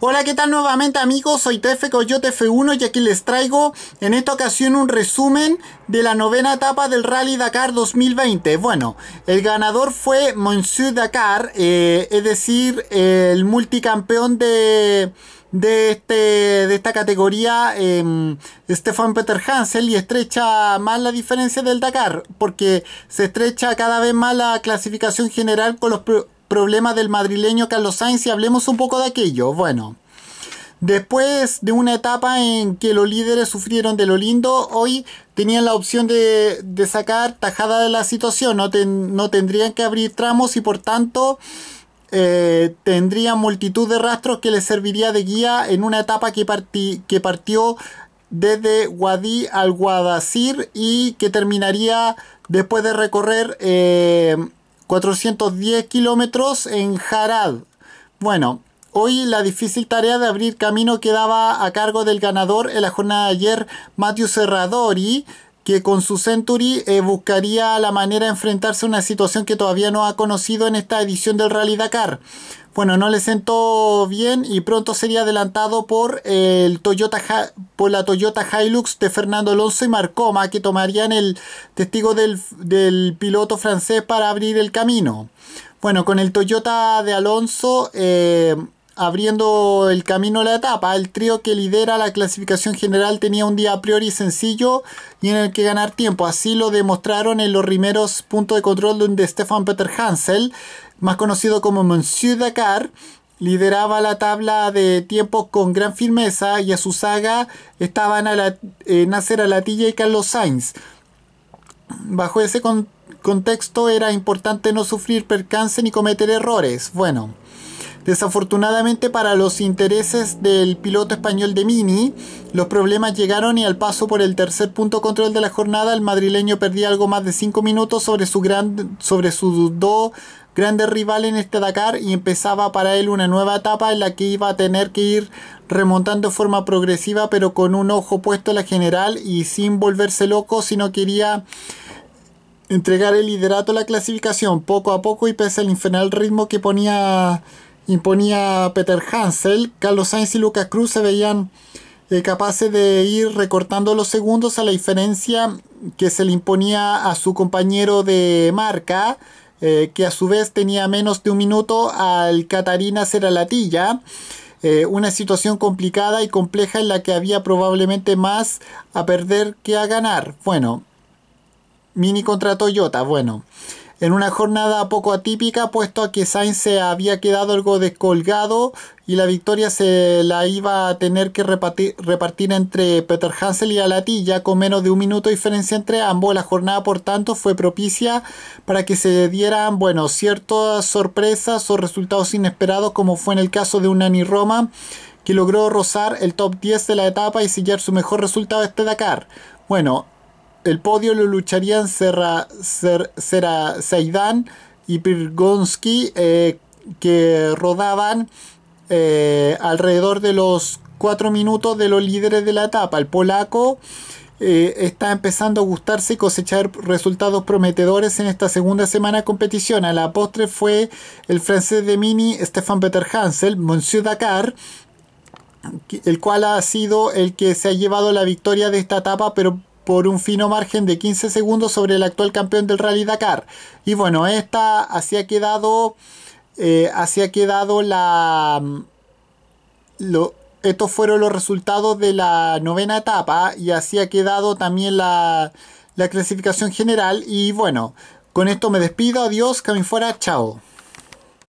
Hola, ¿qué tal nuevamente amigos? Soy TF Coyote F1 y aquí les traigo en esta ocasión un resumen de la novena etapa del Rally Dakar 2020. Bueno, el ganador fue Monsieur Dakar, eh, es decir, el multicampeón de... De, este, de esta categoría, em, Stefan Peter Hansel, y estrecha más la diferencia del Dakar, porque se estrecha cada vez más la clasificación general con los, problema del madrileño Carlos Sainz y hablemos un poco de aquello. Bueno, después de una etapa en que los líderes sufrieron de lo lindo, hoy tenían la opción de, sacar tajada de la situación, no, tendrían que abrir tramos y por tanto... Eh, tendrían multitud de rastros que les serviría de guía en una etapa que, partió desde Guadí al Guadacir y que terminaría después de recorrer eh, 410 kilómetros en Harad. Bueno, hoy la difícil tarea de abrir camino quedaba a cargo del ganador en la jornada de ayer, Matthew Serradori, que con su Century eh, buscaría la manera de enfrentarse a una situación que todavía no ha conocido en esta edición del Rally Dakar. Bueno, no le sentó bien y pronto sería adelantado por, el Toyota, por la Toyota Hilux de Fernando Alonso y Marcoma, que tomarían el testigo del, piloto francés para abrir el camino. Bueno, con el Toyota de Alonso... Eh, abriendo el camino a la etapa. El trío que lidera la clasificación general tenía un día a priori sencillo y en el que ganar tiempo. Así lo demostraron en los primeros puntos de control donde Stefan Peter Hansel, más conocido como Monsieur Dakar, lideraba la tabla de tiempos con gran firmeza y a su saga estaban a la, eh, Nasser Alatilla y Carlos Sainz. Bajo ese contexto era importante no sufrir percance ni cometer errores. Bueno. Desafortunadamente para los intereses del piloto español de Mini, los problemas llegaron y al paso por el tercer punto control de la jornada, el madrileño perdía algo más de 5 minutos sobre su gran, sobre sus dos grandes rivales en este Dakar y empezaba para él una nueva etapa en la que iba a tener que ir remontando de forma progresiva pero con un ojo puesto a la general y sin volverse loco si no quería entregar el liderato a la clasificación poco a poco y pese al infernal ritmo que ponía imponía Peter Hansel, Carlos Sainz y Lucas Cruz se veían eh, capaces de ir recortando los segundos a la diferencia que se le imponía a su compañero de marca, eh, que a su vez tenía menos de un minuto al Catarina Seralatilla. Eh, una situación complicada y compleja en la que había probablemente más a perder que a ganar. Bueno, Mini contra Toyota, bueno en una jornada poco atípica, puesto a que Sainz se había quedado algo descolgado y la victoria se la iba a tener que repartir, entre Peter Hansel y Alati, ya con menos de un minuto de diferencia entre ambos. La jornada, por tanto, fue propicia para que se dieran, bueno, ciertas sorpresas o resultados inesperados, como fue en el caso de un Nani Roma, que logró rozar el top 10 de la etapa y sellar su mejor resultado este Dakar. Bueno, el podio lo lucharían Serra, Ser, y Pirgonski, eh, que rodaban eh, alrededor de los ...cuatro minutos de los líderes de la etapa. El polaco eh, está empezando a gustarse y cosechar resultados prometedores en esta segunda semana de competición. A la postre fue el francés de Mini, Stefan Peter Hansel, Monsieur Dakar, el cual ha sido el que se ha llevado la victoria de esta etapa, pero por un fino margen de 15 segundos sobre el actual campeón del Rally Dakar. Y bueno, esta así ha quedado, eh, así ha quedado la... Mm, lo, estos fueron los resultados de la novena etapa y así ha quedado también la, la clasificación general. Y bueno, con esto me despido, adiós, que fuera, chao.